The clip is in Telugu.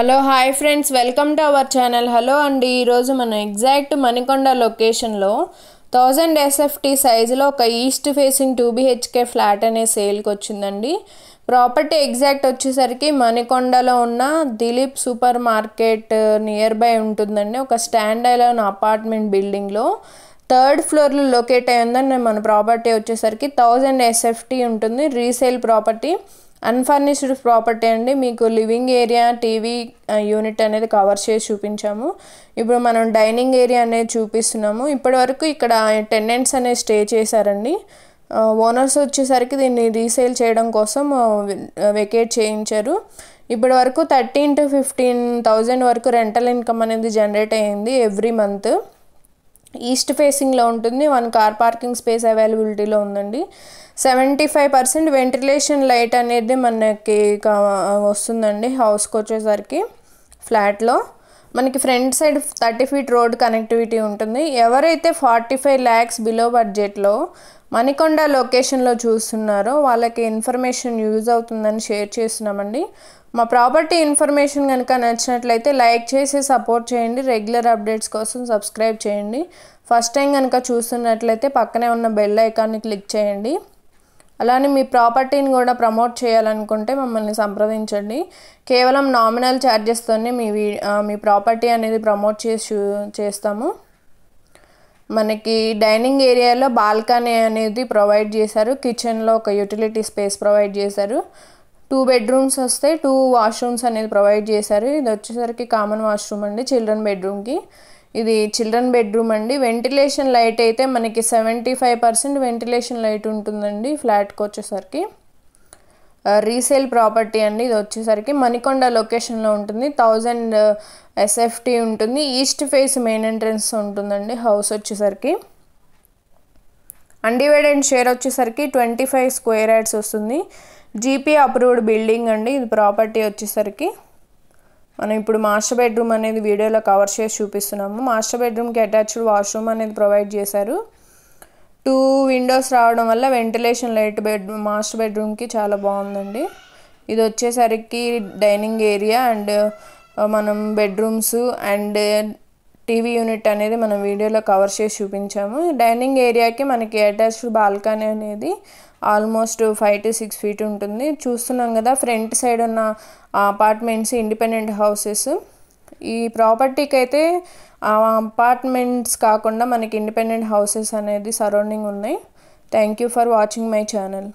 hello hi friends welcome to our channel hello అండి ఈరోజు మనం ఎగ్జాక్ట్ మణికొండ లొకేషన్లో థౌజండ్ ఎస్ఎఫ్టీ సైజులో ఒక east facing two BHK flat అనే సేల్కి వచ్చిందండి ప్రాపర్టీ ఎగ్జాక్ట్ వచ్చేసరికి మణికొండలో ఉన్న Dilip super market near uh, by ఉంటుందండి ఒక స్టాండ్ అయిన అపార్ట్మెంట్ బిల్డింగ్లో థర్డ్ ఫ్లోర్లో లొకేట్ అయ్యిందని మన ప్రాపర్టీ వచ్చేసరికి థౌజండ్ ఎస్ఎఫ్టీ ఉంటుంది రీసేల్ ప్రాపర్టీ అన్ఫర్నిష్డ్ ప్రాపర్టీ అండి మీకు లివింగ్ ఏరియా టీవీ యూనిట్ అనేది కవర్ చేసి చూపించాము ఇప్పుడు మనం డైనింగ్ ఏరియా అనేది చూపిస్తున్నాము ఇప్పటివరకు ఇక్కడ టెనెంట్స్ అనేది స్టే చేశారండి ఓనర్స్ వచ్చేసరికి దీన్ని రీసేల్ చేయడం కోసం వెకేట్ చేయించారు ఇప్పటి వరకు థర్టీన్ టు ఫిఫ్టీన్ థౌజండ్ వరకు రెంటల్ ఇన్కమ్ అనేది జనరేట్ అయ్యింది ఎవ్రీ మంత్ ఈస్ట్ ఫేసింగ్లో ఉంటుంది వన్ కార్ పార్కింగ్ స్పేస్ అవైలబిలిటీలో ఉందండి seventy five percent ventilation light అనేది మనకి వస్తుందండి హౌస్కి వచ్చేసరికి ఫ్లాట్లో మనకి front side thirty feet road connectivity ఉంటుంది ఎవరైతే ఫార్టీ ఫైవ్ ల్యాక్స్ బిలో బడ్జెట్లో మణికొండ లొకేషన్లో చూస్తున్నారో వాళ్ళకి ఇన్ఫర్మేషన్ యూజ్ అవుతుందని షేర్ చేస్తున్నామండి మా ప్రాపర్టీ ఇన్ఫర్మేషన్ కనుక నచ్చినట్లయితే లైక్ చేసి సపోర్ట్ చేయండి రెగ్యులర్ అప్డేట్స్ కోసం సబ్స్క్రైబ్ చేయండి ఫస్ట్ టైం కనుక చూస్తున్నట్లయితే పక్కనే ఉన్న బెల్ ఐకాన్ని క్లిక్ చేయండి అలానే మీ ప్రాపర్టీని కూడా ప్రమోట్ చేయాలనుకుంటే మమ్మల్ని సంప్రదించండి కేవలం నామినల్ ఛార్జెస్తోనే మీ మీ ప్రాపర్టీ అనేది ప్రమోట్ చేసి చేస్తాము మనకి డైనింగ్ ఏరియాలో బాల్కనీ అనేది ప్రొవైడ్ చేశారు కిచెన్లో ఒక యూటిలిటీ స్పేస్ ప్రొవైడ్ చేశారు టూ బెడ్రూమ్స్ వస్తే టూ వాష్రూమ్స్ అనేది ప్రొవైడ్ చేశారు ఇది వచ్చేసరికి కామన్ వాష్రూమ్ అండి చిల్డ్రన్ బెడ్రూమ్కి ఇది చిల్డ్రన్ బెడ్రూమ్ అండి వెంటిలేషన్ లైట్ అయితే మనకి seventy five percent ventilation light ఉంటుందండి ఫ్లాట్కి వచ్చేసరికి రీసేల్ ప్రాపర్టీ అండి ఇది వచ్చేసరికి మణికొండ లొకేషన్లో ఉంటుంది థౌజండ్ ఎస్ఎఫ్టీ ఉంటుంది ఈస్ట్ ఫేస్ మెయిన్ ఎంట్రన్స్ ఉంటుందండి హౌస్ వచ్చేసరికి అండివైడెడ్ షేర్ వచ్చేసరికి ట్వంటీ ఫైవ్ స్క్వేర్ యాడ్స్ వస్తుంది జీపీ అప్రూవ్డ్ బిల్డింగ్ అండి ఇది ప్రాపర్టీ వచ్చేసరికి మనం ఇప్పుడు మాస్టర్ బెడ్రూమ్ అనేది వీడియోలో కవర్ చేసి చూపిస్తున్నాము మాస్టర్ బెడ్రూమ్కి అటాచ్డ్ వాష్రూమ్ అనేది ప్రొవైడ్ చేశారు టూ విండోస్ రావడం వల్ల వెంటిలేషన్ లైట్ బెడ్రూమ్ మాస్టర్ బెడ్రూమ్కి చాలా బాగుందండి ఇది వచ్చేసరికి డైనింగ్ ఏరియా అండ్ మనం బెడ్రూమ్స్ అండ్ టీవీ యూనిట్ అనేది మనం వీడియోలో కవర్ చేసి చూపించాము డైనింగ్ ఏరియాకి మనకి అటాచ్డ్ బాల్కనీ అనేది almost five to six feet ఉంటుంది చూస్తున్నాం కదా ఫ్రంట్ సైడ్ ఉన్న అపార్ట్మెంట్స్ ఇండిపెండెంట్ హౌసెస్ ఈ ప్రాపర్టీకి అయితే అపార్ట్మెంట్స్ కాకుండా మనకి ఇండిపెండెంట్ హౌసెస్ అనేది సరౌండింగ్ ఉన్నాయి thank you for watching my channel